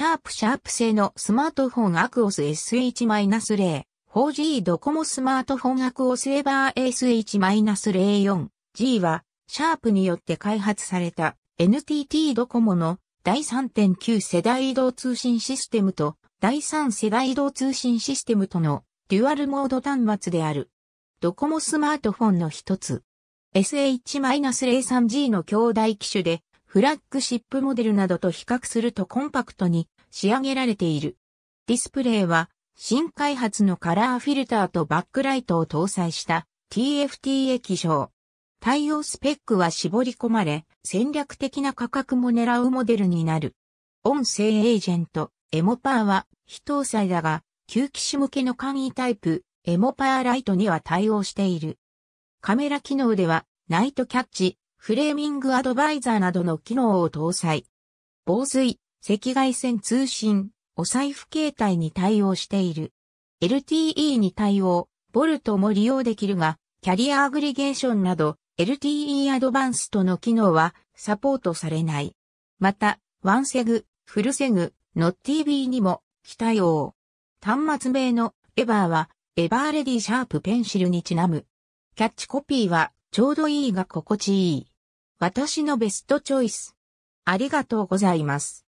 シャープシャープ製のスマートフォンアクオス S1-0、4G ドコモスマートフォンアクオスエバー S1-04、G は、シャープによって開発された NTT ドコモの第3.9世代移動通信システムと第3世代移動通信システムとのデュアルモード端末である。ドコモスマートフォンの一つ。SH-03G の兄弟機種でフラッグシップモデルなどと比較するとコンパクトに仕上げられている。ディスプレイは新開発のカラーフィルターとバックライトを搭載した TFT 液晶。対応スペックは絞り込まれ、戦略的な価格も狙うモデルになる。音声エージェント、エモパーは非搭載だが、旧機種向けの簡易タイプ、エモパーライトには対応している。カメラ機能では、ナイトキャッチ、フレーミングアドバイザーなどの機能を搭載。防水、赤外線通信、お財布携帯に対応している。LTE に対応、ボルトも利用できるが、キャリアアグリゲーションなど LTE アドバンストの機能はサポートされない。また、ワンセグ、フルセグ、ノッ TV にも非対応。端末名のエバーはエバーレディシャープペンシルにちなむ。キャッチコピーはちょうどいいが心地いい。私のベストチョイス。ありがとうございます。